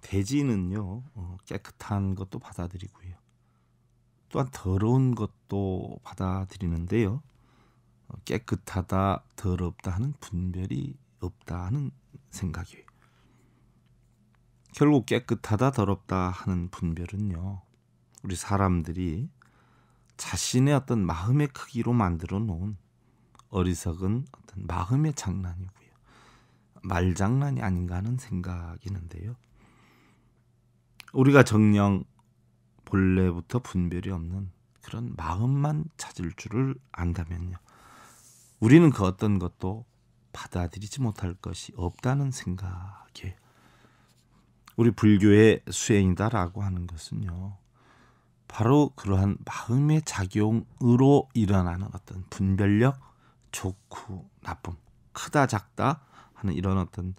대지는요 어, 깨끗한 것도 받아들이고요. 또한 더러운 것도 받아들이는데요. 어, 깨끗하다, 더럽다 하는 분별이 없다 하는 생각이에요. 결국 깨끗하다, 더럽다 하는 분별은요. 우리 사람들이 자신의 어떤 마음의 크기로 만들어 놓은 어리석은 어떤 마음의 장난이고요. 말장난이 아닌가 하는 생각이는데요. 우리가 정령 본래부터 분별이 없는 그런 마음만 찾을 줄을 안다면요. 우리는 그 어떤 것도 받아들이지 못할 것이 없다는 생각에 우리 불교의 수행이다라고 하는 것은요. 바로 그러한 마음의 작용으로 일어나는 어떤 분별력, 좋고 나쁨, 크다 작다 하는 이런 어떤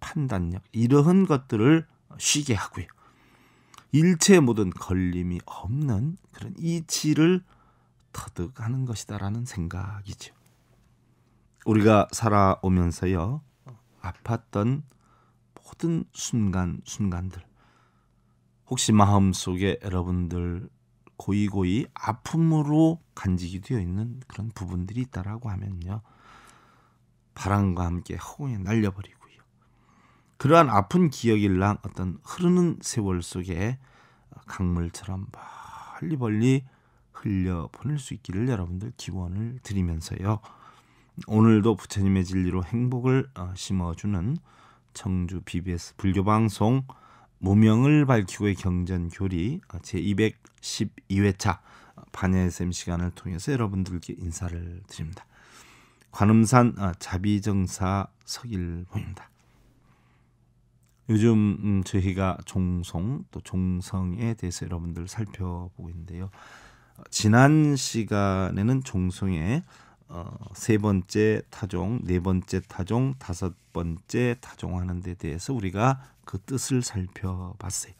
판단력, 이러한 것들을 쉬게 하고요. 일체 모든 걸림이 없는 그런 이치를 터득하는 것이다라는 생각이죠. 우리가 살아오면서요 아팠던 모든 순간 순간들 혹시 마음 속에 여러분들 고이고이 아픔으로 간직이 되어 있는 그런 부분들이 있다라고 하면요 바람과 함께 허공에 날려버리고요 그러한 아픈 기억일랑 어떤 흐르는 세월 속에 강물처럼 멀리 멀리 흘려 보낼 수 있기를 여러분들 기원을 드리면서요. 오늘도 부처님의 진리로 행복을 어, 심어주는 청주 BBS 불교 방송 무명을 밝히고의 경전 교리 어, 제 212회차 반야 SM 시간을 통해서 여러분들께 인사를 드립니다. 관음산 어, 자비정사 석일봉입니다. 요즘 저희가 음, 종성 또 종성에 대해서 여러분들 살펴보고 있는데요. 지난 시간에는 종성의 어, 세 번째 타종, 네 번째 타종, 다섯 번째 타종하는 데 대해서 우리가 그 뜻을 살펴봤어요.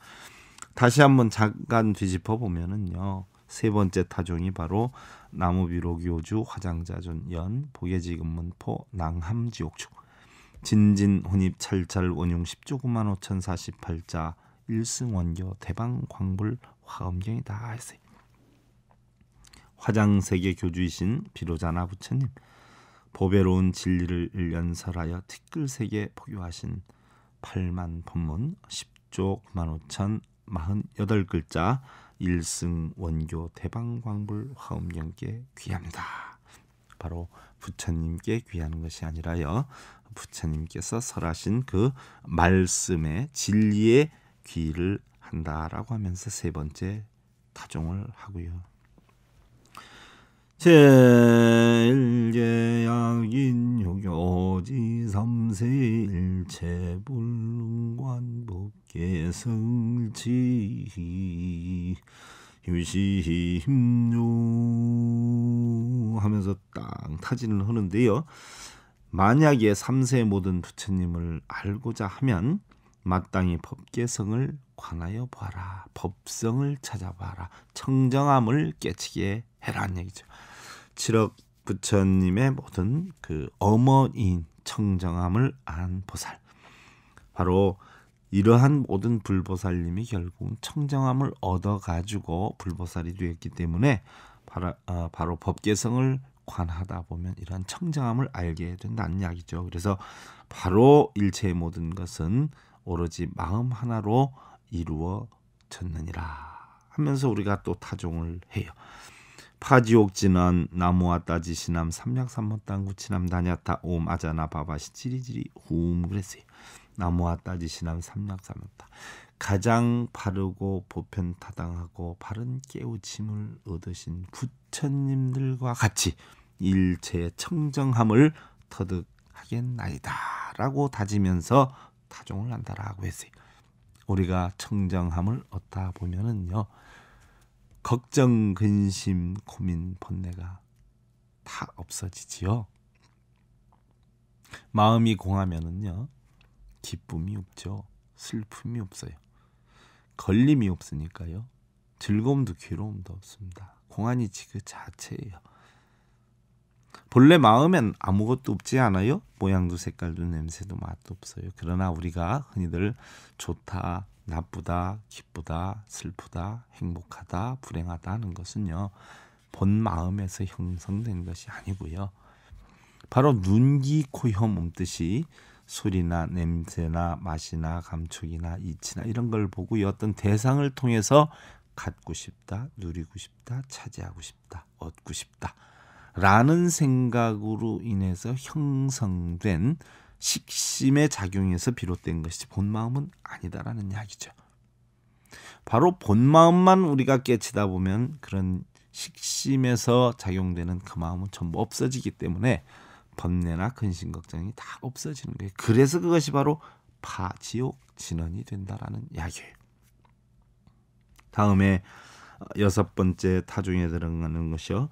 다시 한번 잠깐 뒤집어 보면은요. 세 번째 타종이 바로 나무비로교주 화장자존 연보계지금문포 낭함지옥축 진진 혼입 찰찰 원용 10조구만 5048자 일승원교 대방 광불 화엄경이 다 했어요. 화장세계 교주이신 비로자나 부처님 보배로운 진리를 연설하여 티끌세계 포교하신 8만 법문 10조 9만 5천 48글자 1승 원교 대방광불 화엄경께 귀합니다. 바로 부처님께 귀하는 것이 아니라요. 부처님께서 설하신 그 말씀의 진리의 귀를 한다라고 하면서 세 번째 타종을 하고요. 제일제약인 효지 삼세 일체 불관법계 성치 유시힘요 하면서 땅 타진을 하는데요. 만약에 3세 모든 부처님을 알고자 하면 마땅히 법계성을 관하여 봐라. 법성을 찾아봐라. 청정함을 깨치게 해라는 얘기죠. 칠억 부처님의 모든 그 어머니인 청정함을 안 보살. 바로 이러한 모든 불보살님이 결국은 청정함을 얻어 가지고 불보살이 되었기 때문에 바로, 어, 바로 법계성을 관하다 보면 이러한 청정함을 알게 된다는 이야기죠. 그래서 바로 일체의 모든 것은 오로지 마음 하나로 이루어졌느니라 하면서 우리가 또 타종을 해요. 파지옥진원 나무와 따지 시남 삼약 삼모땅 구치남 다냐타 옴 아자나 바바시 찌리찌리 홈 그랬어요. 나무와 따지 시남 삼약 삼모땅 가장 바르고 보편타당하고 바른 깨우침을 얻으신 부처님들과 같이 일체의 청정함을 터득하겠나이다라고 다지면서 타종을 한다라고 했어요. 우리가 청정함을 얻다 보면은요 걱정, 근심, 고민, 번뇌가 다 없어지지요. 마음이 공하면은요 기쁨이 없죠, 슬픔이 없어요. 걸림이 없으니까요. 즐거움도 괴로움도 없습니다. 공안이 지그 자체예요. 본래 마음엔 아무것도 없지 않아요? 모양도 색깔도 냄새도 맛도 없어요. 그러나 우리가 흔히들 좋다, 나쁘다, 기쁘다, 슬프다, 행복하다, 불행하다 하는 것은요. 본 마음에서 형성된 것이 아니고요. 바로 눈, 기, 코, 혀, 몸 뜻이 소리나 냄새나 맛이나 감촉이나 이치나 이런 걸 보고 어떤 대상을 통해서 갖고 싶다, 누리고 싶다, 차지하고 싶다, 얻고 싶다. 라는 생각으로 인해서 형성된 식심의 작용에서 비롯된 것이 본 마음은 아니다라는 이야기죠. 바로 본 마음만 우리가 깨치다 보면 그런 식심에서 작용되는 그 마음은 전부 없어지기 때문에 번뇌나 근심 걱정이 다 없어지는 거예요. 그래서 그것이 바로 파지옥 진원이 된다라는 이야기예요. 다음에 어, 여섯 번째 타중에 들어가는 것이요.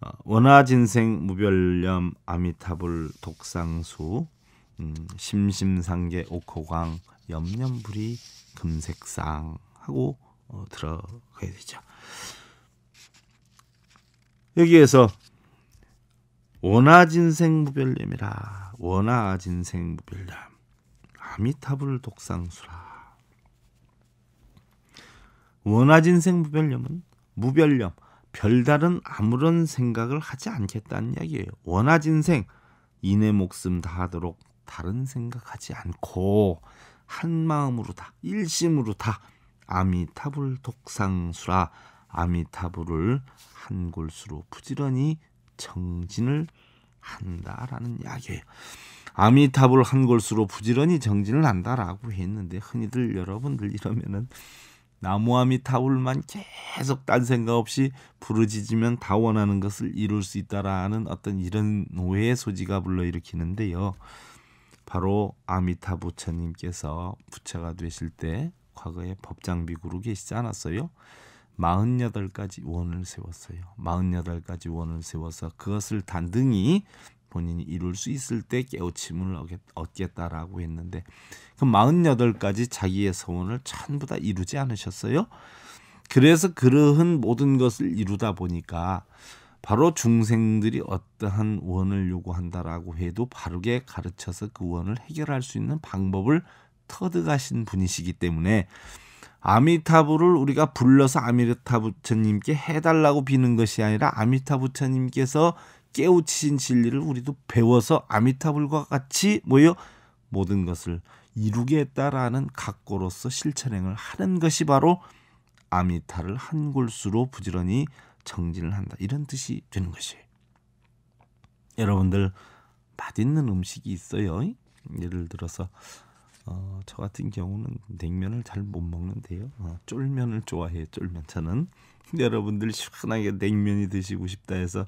어, 원화진생 무별념 아미타불 독상수 음, 심심상계 옥호광 염념불이 금색상 하고 어, 들어가야 되죠. 여기에서 원하진생무별님이라 원하진생무별님 아미타불 독상수라 원하진생무별념은 무별념 별다른 아무런 생각을 하지 않겠다는 이야기예요. 원하진생 이내 목숨 다하도록 다른 생각하지 않고 한 마음으로 다 일심으로 다 아미타불 독상수라 아미타불을 한 골수로 부지런히 정진을 한다라는 약이에요. 아미타불 한 골수로 부지런히 정진을 한다라고 했는데 흔히들 여러분들 이러면은 나무아미타불만 계속 딴 생각 없이 부르짖으면 다 원하는 것을 이룰 수 있다라는 어떤 이런 노예의 소지가 불러일으키는데요. 바로 아미타 부처님께서 부처가 되실 때 과거에 법장비구로 계시지 않았어요? 48가지 원을 세웠어요. 48가지 원을 세워서 그것을 단등히 본인이 이룰 수 있을 때 깨우침을 얻겠다라고 했는데 그 48가지 자기의 소원을 전부 다 이루지 않으셨어요? 그래서 그러한 모든 것을 이루다 보니까 바로 중생들이 어떠한 원을 요구한다라고 해도 바르게 가르쳐서 그 원을 해결할 수 있는 방법을 터득하신 분이시기 때문에 아미타부를 우리가 불러서 아미타 부처님께 해달라고 비는 것이 아니라 아미타 부처님께서 깨우치신 진리를 우리도 배워서 아미타불과 같이 모여 모든 것을 이루겠다라는 각고로서 실천행을 하는 것이 바로 아미타를 한 골수로 부지런히 정진을 한다 이런 뜻이 되는 것이에요. 여러분들 맛있는 음식이 있어요. 예를 들어서 어, 저 같은 경우는 냉면을 잘 못 먹는데요. 어, 쫄면을 좋아해요. 쫄면 저는 여러분들 시원하게 냉면이 드시고 싶다 해서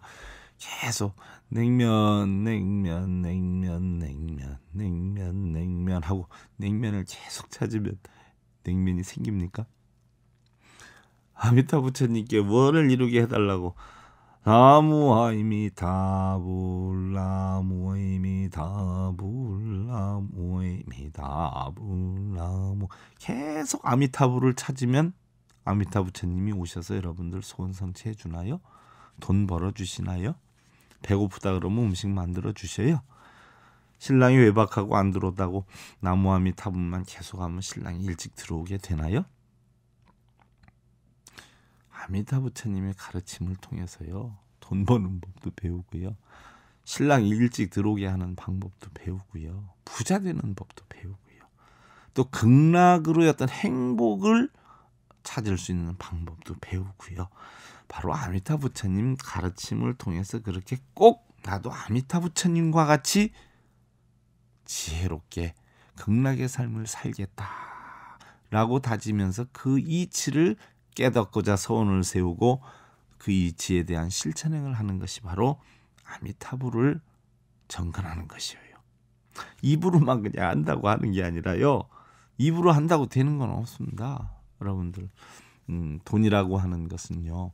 계속 냉면 냉면 냉면 냉면 냉면 냉면 하고 냉면을 계속 찾으면 냉면이 생깁니까? 아미타 부처님께 원을 이루게 해달라고 나무아이미다불 나무이미다불나무이 아미타불라모 계속 아미타불을 찾으면 아미타 부처님이 오셔서 여러분들 소원 성취해 주나요? 돈 벌어 주시나요? 배고프다 그러면 음식 만들어 주셔요. 신랑이 외박하고 안 들어오다고 나무함이 타분만 계속하면 신랑이 일찍 들어오게 되나요? 아미타 부처님의 가르침을 통해서요. 돈 버는 법도 배우고요. 신랑 일찍 들어오게 하는 방법도 배우고요. 부자 되는 법도 배우고요. 또 극락으로의 어떤 행복을 찾을 수 있는 방법도 배우고요. 바로 아미타 부처님 가르침을 통해서 그렇게 꼭 나도 아미타 부처님과 같이 지혜롭게 극락의 삶을 살겠다라고 다지면서 그 이치를 깨닫고자 서원을 세우고 그 이치에 대한 실천행을 하는 것이 바로 아미타불을 정근하는 것이에요. 입으로만 그냥 한다고 하는 게 아니라요. 입으로 한다고 되는 건 없습니다. 여러분들 음, 돈이라고 하는 것은요.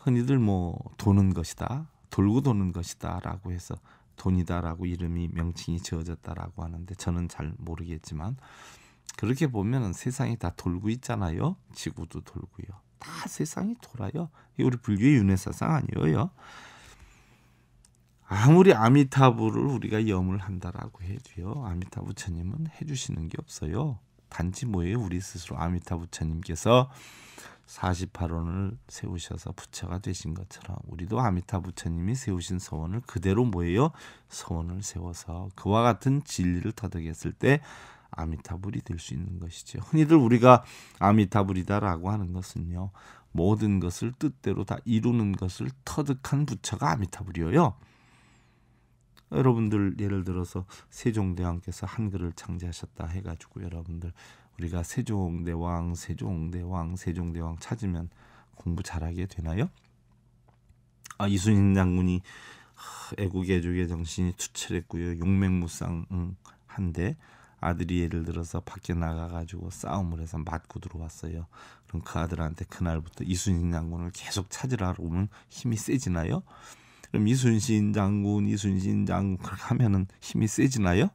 흔히들 뭐 도는 것이다, 돌고 도는 것이다라고 해서 돈이다라고 이름이 명칭이 지어졌다라고 하는데 저는 잘 모르겠지만 그렇게 보면 세상이 다 돌고 있잖아요. 지구도 돌고요. 다 세상이 돌아요. 우리 불교의 윤회 사상 아니에요. 아무리 아미타부를 우리가 염을 한다라고 해도요. 아미타 부처님은 해주시는 게 없어요. 단지 뭐예요? 우리 스스로 아미타 부처님께서 48원을 세우셔서 부처가 되신 것처럼 우리도 아미타 부처님이 세우신 서원을 그대로 뭐예요? 서원을 세워서 그와 같은 진리를 터득했을 때 아미타불이 될 수 있는 것이죠. 흔히들 우리가 아미타불이다라고 하는 것은요. 모든 것을 뜻대로 다 이루는 것을 터득한 부처가 아미타불이에요. 여러분들 예를 들어서 세종대왕께서 한글을 창제하셨다 해가지고 여러분들 우리가 세종대왕 세종대왕 세종대왕 찾으면 공부 잘하게 되나요? 아 이순신 장군이 애국의 조의 정신이 투철했고요 용맹무쌍한데 아들이 예를 들어서 밖에 나가가지고 싸움을 해서 맞고 들어왔어요. 그럼 그 아들한테 그날부터 이순신 장군을 계속 찾으러 면 힘이 세지나요? 그럼 이순신 장군, 이순신 장군 그렇게 하면은 힘이 세지나요?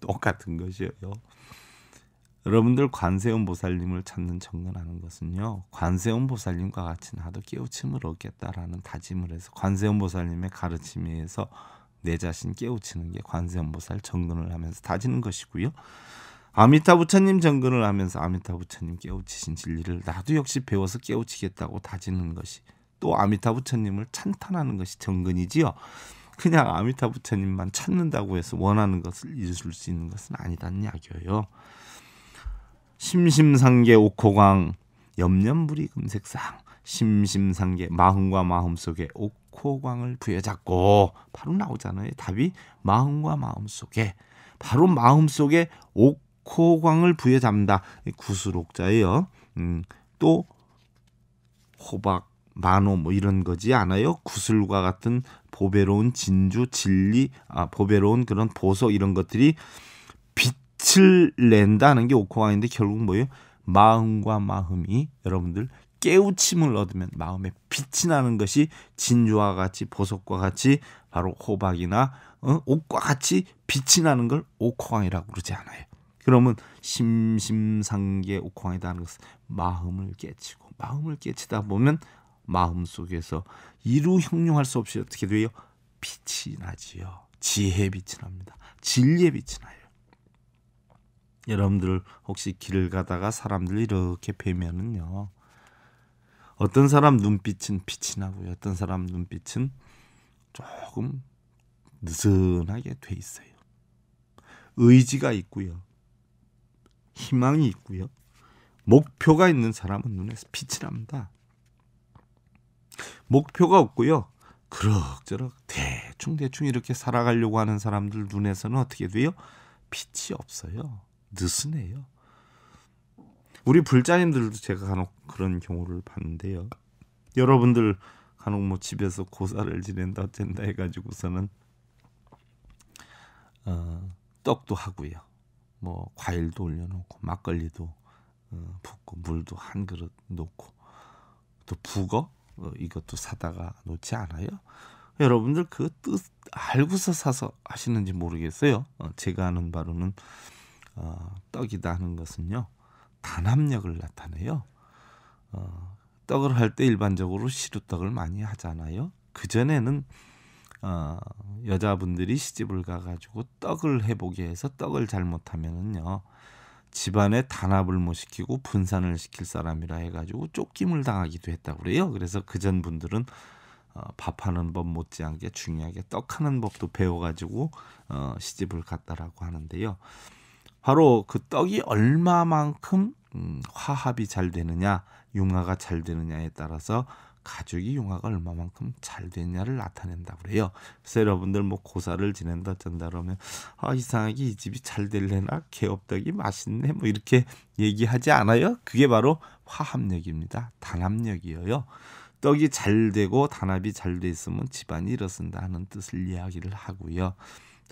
똑같은 것이에요. 여러분들 관세음 보살님을 찾는 정근하는 것은요. 관세음 보살님과 같이 나도 깨우침을 얻겠다라는 다짐을 해서 관세음 보살님의 가르침에 의해서 내 자신 깨우치는 게 관세음 보살 정근을 하면서 다지는 것이고요. 아미타 부처님 정근을 하면서 아미타 부처님 깨우치신 진리를 나도 역시 배워서 깨우치겠다고 다지는 것이 또 아미타 부처님을 찬탄하는 것이 정근이지요. 그냥 아미타 부처님만 찾는다고 해서 원하는 것을 이룰 수 있는 것은 아니다는 이야기예요. 심심상계 옥호강 염년불이 금색상 심심상계 마음과 마음 속에 옥호광을 부여잡고 바로 나오잖아요. 답이 마음과 마음 속에 바로 마음 속에 옥호광을 부여잡는다. 구술옥자예요. 음, 또 호박 만호 뭐 이런 거지 않아요. 구슬과 같은 보배로운 진주, 진리, 아, 보배로운 그런 보석 이런 것들이 빛을 낸다는 게 오코왕인데 결국 뭐예요? 마음과 마음이 여러분들 깨우침을 얻으면 마음에 빛이 나는 것이 진주와 같이 보석과 같이 바로 호박이나 어? 옥과 같이 빛이 나는 걸 옥황이라고 그러지 않아요. 그러면 심심상계 옥황이라는 것은 마음을 깨치고 마음을 깨치다 보면 마음속에서 이루 형용할 수 없이 어떻게 돼요? 빛이 나지요. 지혜 빛이 납니다. 진리의 빛이 나요. 여러분들 혹시 길을 가다가 사람들 이렇게 뵈면은요. 어떤 사람 눈빛은 빛이 나고요. 어떤 사람 눈빛은 조금 느슨하게 돼 있어요. 의지가 있고요. 희망이 있고요. 목표가 있는 사람은 눈에서 빛이 납니다. 목표가 없고요. 그럭저럭 대충 대충 이렇게 살아가려고 하는 사람들 눈에서는 어떻게 돼요? 빛이 없어요. 느슨해요. 우리 불자님들도 제가 간혹 그런 경우를 봤는데요. 여러분들 간혹 뭐 집에서 고사를 지낸다 어쩐다 해가지고서는 어, 떡도 하고요. 뭐 과일도 올려놓고 막걸리도 어, 붓고 물도 한 그릇 놓고 또 북어 뭐 이것도 사다가 놓지 않아요. 여러분들 그 뜻 알고서 사서 하시는지 모르겠어요. 어, 제가 아는 바로는 어, 떡이다 하는 것은요 단합력을 나타내요. 어, 떡을 할 때 일반적으로 시루떡을 많이 하잖아요. 그 전에는 어, 여자분들이 시집을 가가지고 떡을 해보게 해서 떡을 잘못하면은요 집안의 단합을 못 시키고 분산을 시킬 사람이라 해가지고 쫓김을 당하기도 했다고 그래요. 그래서 그전 분들은 어, 밥하는 법 못지않게 중요하게 떡하는 법도 배워가지고 어, 시집을 갔다라고 하는데요. 바로 그 떡이 얼마만큼 음, 화합이 잘 되느냐, 융화가 잘 되느냐에 따라서 가족이 융화가 얼마만큼 잘 됐냐를 나타낸다 그래요. 그래서 여러분들 뭐 고사를 지낸다 어다 그러면 아 이상하게 이 집이 잘 될래나 개업덕이 맛있네 뭐 이렇게 얘기하지 않아요. 그게 바로 화합력입니다. 단합력이에요. 떡이 잘 되고 단합이 잘 돼 있으면 집안이 일어선다 하는 뜻을 이야기를 하고요.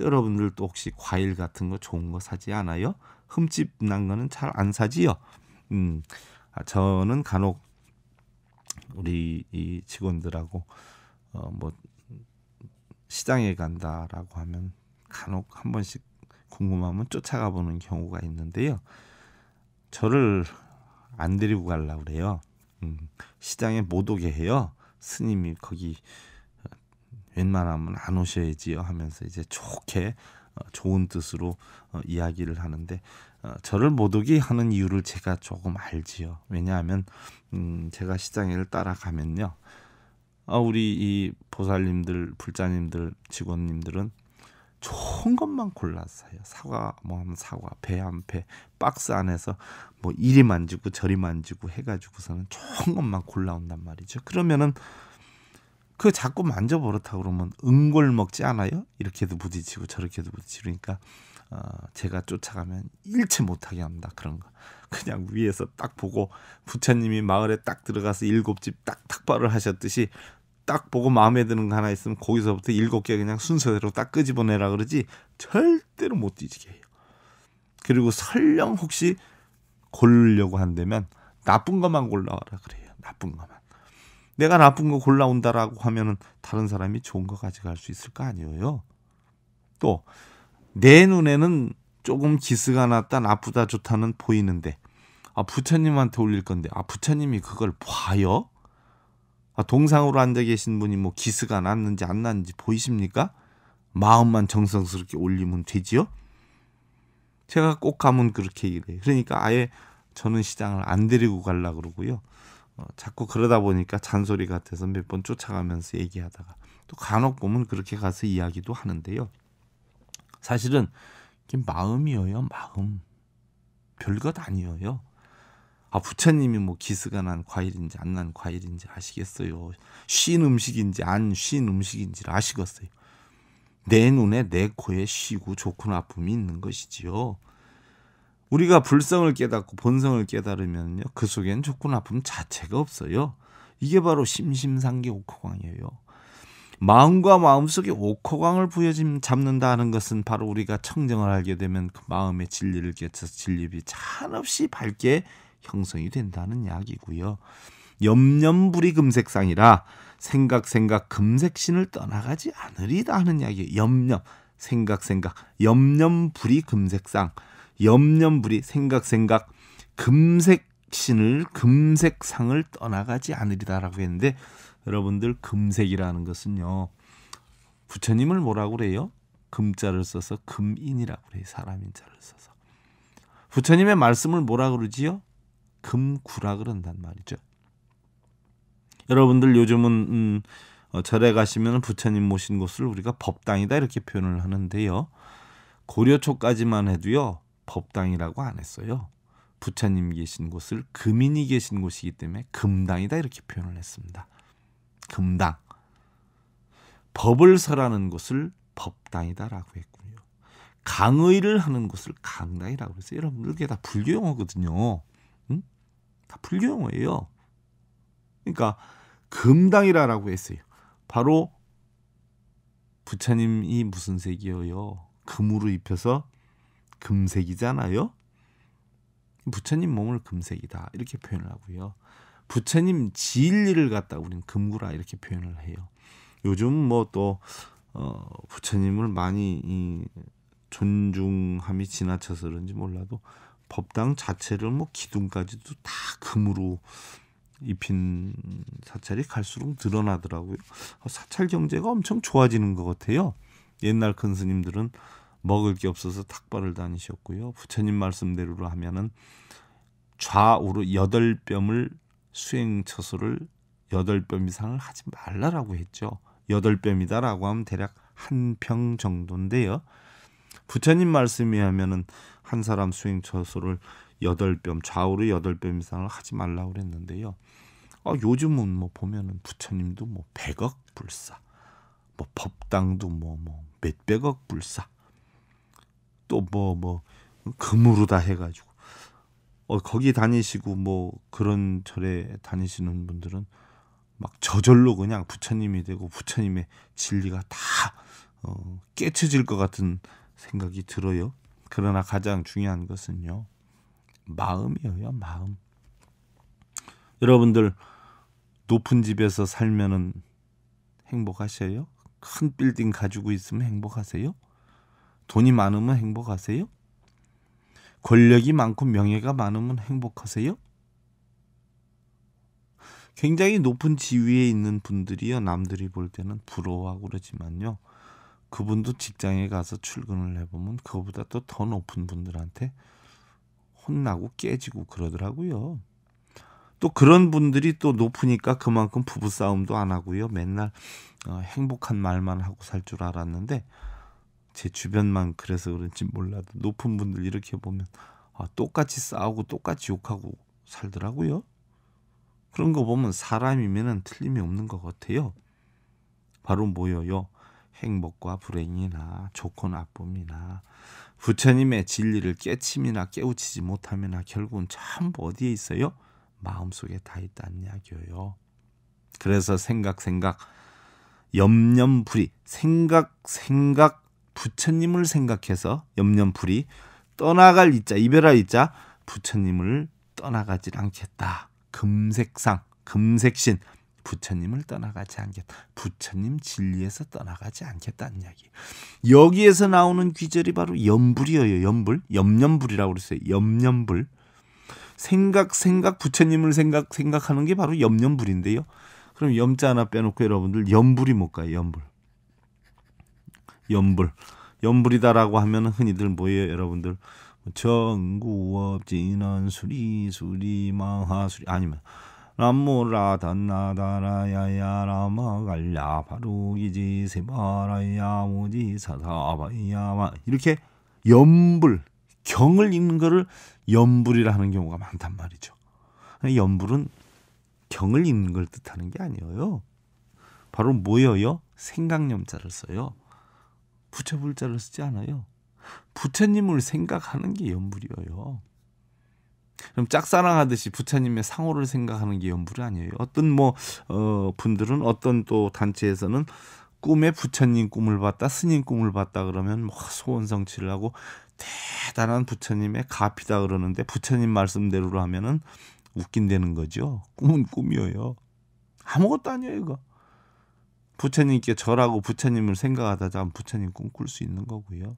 여러분들도 혹시 과일 같은 거 좋은 거 사지 않아요? 흠집 난 거는 잘 안 사지요. 음, 아, 저는 간혹 우리 이 직원들하고 어 뭐 시장에 간다라고 하면 간혹 한 번씩 궁금하면 쫓아가 보는 경우가 있는데요. 저를 안 데리고 갈라 그래요. 음, 시장에 못 오게 해요. 스님이 거기 어, 웬만하면 안 오셔야지요 하면서 이제 좋게 어, 좋은 뜻으로 어, 이야기를 하는데 어, 저를 못 오게 하는 이유를 제가 조금 알지요. 왜냐하면 음 제가 시장에를 따라가면요. 아 우리 이 보살님들, 불자님들, 직원님들은 좋은 것만 골랐어요. 사과 뭐하 사과, 배한 배, 박스 안에서 뭐 이리 만지고 저리 만지고 해가지고서는 좋은 것만 골라온단 말이죠. 그러면은 그 자꾸 만져버렸다 그러면 은골 먹지 않아요? 이렇게도 부딪히고 저렇게도 부딪히니까 그러니까, 어, 제가 쫓아가면 일체 못하게 합니다. 그런 거 그냥 위에서 딱 보고 부처님이 마을에 딱 들어가서 일곱 집 딱 탁발을 하셨듯이 딱 보고 마음에 드는 거 하나 있으면 거기서부터 일곱 개 그냥 순서대로 딱 끄집어내라 그러지 절대로 못 뒤지게 해요. 그리고 설령 혹시 고르려고 한다면 나쁜 것만 골라와라 그래요. 나쁜 것만. 내가 나쁜 거 골라온다라고 하면은 다른 사람이 좋은 거 가져갈 수 있을 거 아니에요. 또 내 눈에는 조금 기스가 났다 나쁘다 좋다는 보이는데 아 부처님한테 올릴 건데 아 부처님이 그걸 봐요? 아 동상으로 앉아 계신 분이 뭐 기스가 났는지 안 났는지 보이십니까? 마음만 정성스럽게 올리면 되지요. 제가 꼭 가면 그렇게 일해. 그러니까 아예 저는 시장을 안 데리고 갈라 그러고요. 어, 자꾸 그러다 보니까 잔소리 같아서 몇 번 쫓아가면서 얘기하다가 또 간혹 보면 그렇게 가서 이야기도 하는데요. 사실은 마음이어요, 마음. 별것 아니어요. 아, 부처님이 뭐 기스가 난 과일인지 안 난 과일인지 아시겠어요? 쉰 음식인지 안 쉰 음식인지를 아시겠어요? 내 눈에 내 코에 쉬고 좋고 나쁨이 있는 것이지요. 우리가 불성을 깨닫고 본성을 깨달으면요. 그속엔는 좋고 나쁨 자체가 없어요. 이게 바로 심심상기 옥호광이에요 마음과 마음속에 옥호광을 부여짐 잡는다 하는 것은 바로 우리가 청정을 알게 되면 그 마음의 진리를 깨쳐서 진리비 찬없이 밝게 형성이 된다는 약이고요. 염염불이 금색상이라 생각 생각 금색신을 떠나가지 않으리다 하는 약이에요. 염염 생각 생각 염염불이 금색상 염념불이 생각 생각 금색 신을 금색상을 떠나가지 않으리다라고 했는데 여러분들 금색이라는 것은요 부처님을 뭐라고 그래요? 금자를 써서 금인이라고 그래요 사람인 자를 써서 부처님의 말씀을 뭐라 그러지요? 금구라 그런단 말이죠. 여러분들 요즘은 음, 어, 절에 가시면 부처님 모신 곳을 우리가 법당이다 이렇게 표현을 하는데요. 고려 초까지만 해도요 법당이라고 안 했어요. 부처님 계신 곳을 금인이 계신 곳이기 때문에 금당이다 이렇게 표현을 했습니다. 금당. 법을 설하는 곳을 법당이다라고 했군요. 강의를 하는 곳을 강당이라고 그어요 여러분들 이게 다 불교 용어거든요. 응? 다 불교 용어예요. 그러니까 금당이라고 했어요. 바로 부처님이 무슨 색이에요? 금으로 입혀서 금색이잖아요. 부처님 몸을 금색이다 이렇게 표현을 하고요. 부처님 진리를 갖다 우리는 금구라 이렇게 표현을 해요. 요즘 뭐또 어, 부처님을 많이 이 존중함이 지나쳐서 그런지 몰라도 법당 자체를 뭐 기둥까지도 다 금으로 입힌 사찰이 갈수록 늘어나더라고요. 사찰 경제가 엄청 좋아지는 것 같아요. 옛날 큰 스님들은 먹을 게 없어서 탁발을 다니셨고요. 부처님 말씀대로 하면은 좌우로 여덟 뼘을 수행처소를 여덟 뼘 이상을 하지 말라라고 했죠. 여덟 뼘이다라고 하면 대략 한 평 정도인데요. 부처님 말씀이 하면은 한 사람 수행처소를 여덟 뼘 좌우로 여덟 뼘 이상을 하지 말라 그랬는데요. 아, 요즘은 뭐 보면은 부처님도 뭐 백억 불사, 뭐 법당도 뭐뭐 뭐 몇백억 불사 또뭐뭐 뭐 금으로 다 해가지고 어, 거기 다니시고 뭐 그런 절에 다니시는 분들은 막 저절로 그냥 부처님이 되고 부처님의 진리가 다 어, 깨쳐질 것 같은 생각이 들어요. 그러나 가장 중요한 것은요 마음이에요 마음. 여러분들 높은 집에서 살면은 행복하세요큰 빌딩 가지고 있으면 행복하세요? 돈이 많으면 행복하세요? 권력이 많고 명예가 많으면 행복하세요? 굉장히 높은 지위에 있는 분들이요. 남들이 볼 때는 부러워하고 그러지만요. 그분도 직장에 가서 출근을 해보면 그거보다 또더 높은 분들한테 혼나고 깨지고 그러더라고요. 또 그런 분들이 또 높으니까 그만큼 부부싸움도 안 하고요. 맨날 어, 행복한 말만 하고 살 줄 알았는데 제 주변만 그래서 그런지 몰라도 높은 분들 이렇게 보면 아, 똑같이 싸우고 똑같이 욕하고 살더라고요. 그런 거 보면 사람이면 틀림이 없는 것 같아요. 바로 뭐여요 행복과 불행이나 좋고 나쁨이나 부처님의 진리를 깨침이나 깨우치지 못하면 결국은 전부 어디에 있어요? 마음속에 다 있다는 이야기예요. 그래서 생각 생각 염염불이 생각 생각 부처님을 생각해서 염년풀이 떠나갈 이자 이별할 이자 부처님을 떠나가지 않겠다. 금색상 금색신 부처님을 떠나가지 않겠다. 부처님 진리에서 떠나가지 않겠다는 이야기. 여기에서 나오는 귀절이 바로 염불이에요. 염불. 염년불이라고 그랬어요. 염년불. 생각 생각 부처님을 생각 생각하는 게 바로 염년불인데요. 그럼 염자 하나 빼놓고 여러분들 염불이 뭘까요 염불. 연불. 연불이다라고 하면 흔히들 뭐예요, 여러분들? 전구업 진원 수리 수리 망하 수리 아니면 람모라단나다라야야라마갈야 바로이지 세바라야 무지 사사바야마 이렇게 연불 경을 읽는 거를 연불이라 하는 경우가 많단 말이죠. 연불은 경을 읽는 걸 뜻하는 게 아니에요. 바로 뭐예요? 생각념자를 써요. 부처불자를 쓰지 않아요. 부처님을 생각하는 게 연불이에요. 그럼 짝사랑하듯이 부처님의 상호를 생각하는 게 연불이 아니에요. 어떤 뭐 어, 분들은 어떤 또 단체에서는 꿈에 부처님 꿈을 봤다, 스님 꿈을 봤다 그러면 뭐 소원 성취를 하고 대단한 부처님의 가피다 그러는데 부처님 말씀대로로 하면은 웃긴다는 거죠. 꿈은 꿈이에요. 아무것도 아니에요, 이거. 부처님께 절하고 부처님을 생각하다 참 부처님 꿈꿀 수 있는 거고요.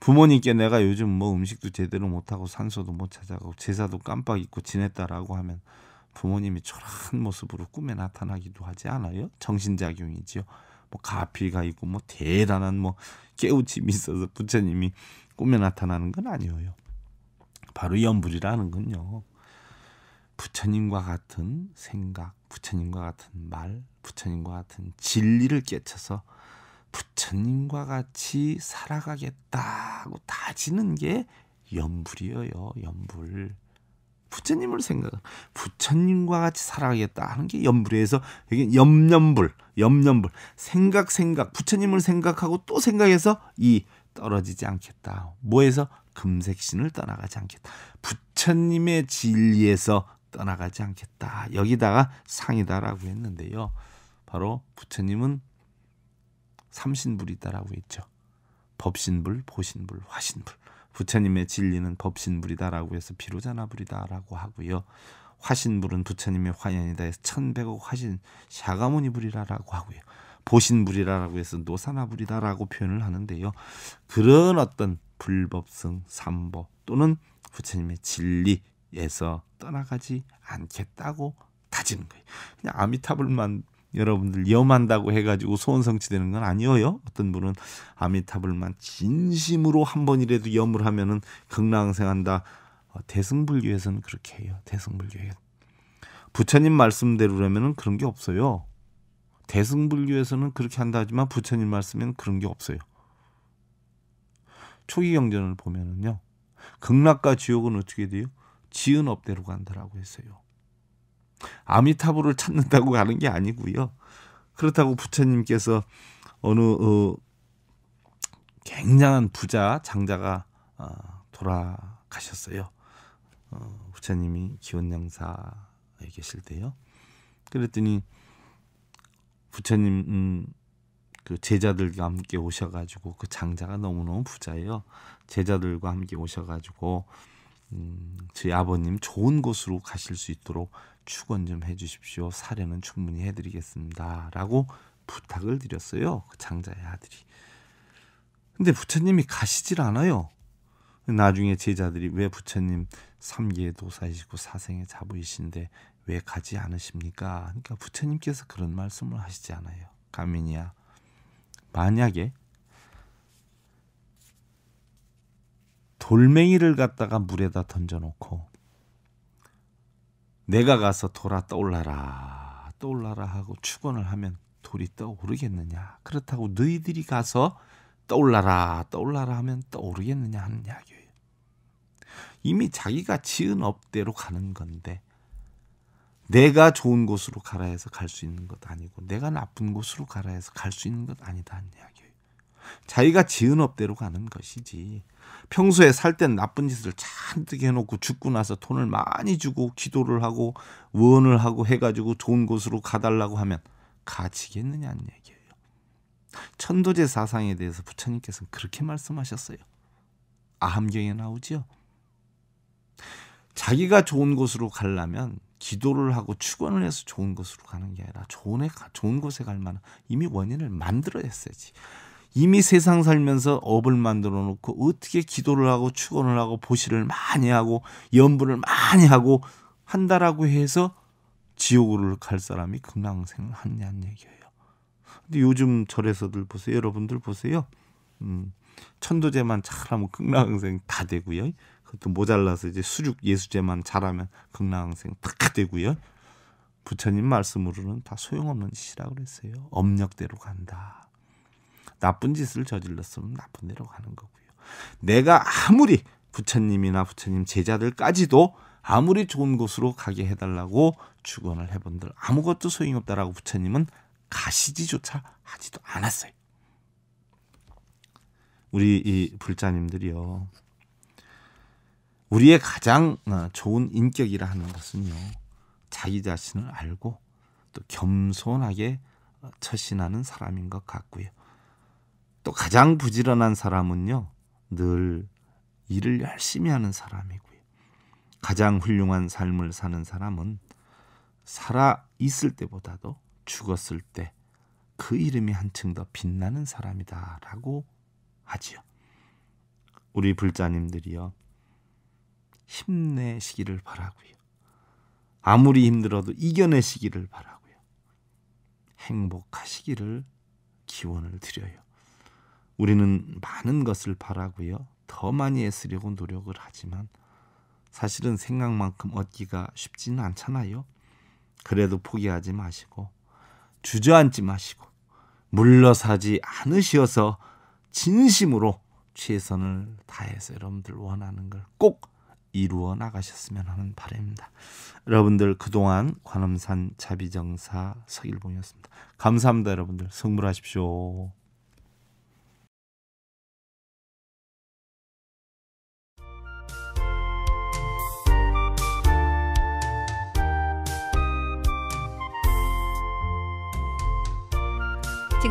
부모님께 내가 요즘 뭐 음식도 제대로 못하고 산소도 못 찾아가고 제사도 깜빡 잊고 지냈다라고 하면 부모님이 초라한 모습으로 꿈에 나타나기도 하지 않아요? 정신작용이지요. 뭐 가피가 있고 뭐 대단한 뭐 깨우침이 있어서 부처님이 꿈에 나타나는 건 아니에요. 바로 염불이라는 건요. 부처님과 같은 생각, 부처님과 같은 말, 부처님과 같은 진리를 깨쳐서 부처님과 같이 살아가겠다고 다지는 게 염불이에요. 염불. 부처님을 생각, 부처님과 같이 살아가겠다 하는 게 염불에서 이 여기 염염불, 염염불 생각 생각 부처님을 생각하고 또 생각해서 이 떨어지지 않겠다. 뭐에서 금색신을 떠나가지 않겠다. 부처님의 진리에서 떠나가지 않겠다. 여기다가 상이다라고 했는데요. 바로 부처님은 삼신불이다라고 했죠. 법신불, 보신불, 화신불. 부처님의 진리는 법신불이다라고 해서 비로자나불이다라고 하고요. 화신불은 부처님의 화연이다 해서 천백억 화신 샤가모니불이라라고 하고요. 보신불이라라고 해서 노사나불이다라고 표현을 하는데요. 그런 어떤 불법성, 삼보 또는 부처님의 진리에서 떠나가지 않겠다고 다지는 거예요. 그냥 아미타불만 여러분들 염한다고 해가지고 소원성취되는 건 아니어요. 어떤 분은 아미타불만 진심으로 한 번이라도 염을 하면은 극락생한다. 어, 대승불교에서는 그렇게 해요. 대승불교에 부처님 말씀대로라면은 그런 게 없어요. 대승불교에서는 그렇게 한다 하지만 부처님 말씀에는 그런 게 없어요. 초기 경전을 보면은요. 극락과 지옥은 어떻게 돼요? 지은 업대로 간다라고 했어요. 아미타불을 찾는다고 가는 게 아니고요. 그렇다고 부처님께서 어느 어, 굉장한 부자 장자가 어, 돌아가셨어요. 어, 부처님이 기원양사에 계실 때요. 그랬더니 부처님 음, 그 제자들과 함께 오셔가지고 그 장자가 너무너무 부자예요. 제자들과 함께 오셔가지고 음, 저희 아버님 좋은 곳으로 가실 수 있도록 축원 좀 해주십시오. 사례는 충분히 해드리겠습니다.라고 부탁을 드렸어요. 그 장자의 아들이. 근데 부처님이 가시질 않아요. 나중에 제자들이 왜 부처님 삼계의 도사이시고 사생의 자부이신데 왜 가지 않으십니까? 그러니까 부처님께서 그런 말씀을 하시지 않아요. 가민이야. 만약에 돌멩이를 갖다가 물에다 던져놓고 내가 가서 돌아 떠올라라 떠올라라 하고 축원을 하면 돌이 떠오르겠느냐 그렇다고 너희들이 가서 떠올라라 떠올라라 하면 떠오르겠느냐 하는 이야기예요 이미 자기가 지은 업대로 가는 건데 내가 좋은 곳으로 가라 해서 갈 수 있는 것 아니고 내가 나쁜 곳으로 가라 해서 갈 수 있는 것 아니다 하는 이야기예요 자기가 지은 업대로 가는 것이지 평소에 살 땐 나쁜 짓을 잔뜩 해놓고 죽고 나서 돈을 많이 주고 기도를 하고 원을 하고 해가지고 좋은 곳으로 가달라고 하면 가지겠느냐는 얘기예요. 천도제 사상에 대해서 부처님께서는 그렇게 말씀하셨어요. 아함경에 나오지요. 자기가 좋은 곳으로 가려면 기도를 하고 축원을 해서 좋은 곳으로 가는 게 아니라 좋은, 곳에 갈 만한 이미 원인을 만들어야했어야지 이미 세상 살면서 업을 만들어 놓고 어떻게 기도를 하고 축원을 하고 보시를 많이 하고 연부을 많이 하고 한다라고 해서 지옥으로 갈 사람이 금강생을 한냐는 얘기예요. 근데 요즘 절에서들 보세요. 여러분들 보세요. 음, 천도제만 잘하면 금강생 다 되고요. 그것도 모자라서 이제 수륙 예수제만 잘하면 금강생 다 되고요. 부처님 말씀으로는 다 소용없는 짓이라 그랬어요. 업력대로 간다. 나쁜 짓을 저질렀으면 나쁜 데로 가는 거고요. 내가 아무리 부처님이나 부처님 제자들까지도 아무리 좋은 곳으로 가게 해달라고 주권을 해본들 아무것도 소용없다라고 부처님은 가시지조차 하지도 않았어요. 우리 이 불자님들이요. 우리의 가장 좋은 인격이라 하는 것은요. 자기 자신을 알고 또 겸손하게 처신하는 사람인 것 같고요. 또 가장 부지런한 사람은요, 늘 일을 열심히 하는 사람이고요. 가장 훌륭한 삶을 사는 사람은 살아 있을 때보다도 죽었을 때 그 이름이 한층 더 빛나는 사람이다라고 하지요. 우리 불자님들이요. 힘내시기를 바라고요. 아무리 힘들어도 이겨내시기를 바라고요. 행복하시기를 기원을 드려요. 우리는 많은 것을 바라고요. 더 많이 애쓰려고 노력을 하지만 사실은 생각만큼 얻기가 쉽지는 않잖아요. 그래도 포기하지 마시고 주저앉지 마시고 물러서지 않으시어서 진심으로 최선을 다해서 여러분들 원하는 걸 꼭 이루어 나가셨으면 하는 바램입니다 여러분들 그동안 관음산 자비정사 서일봉이었습니다. 감사합니다 여러분들. 성물하십시오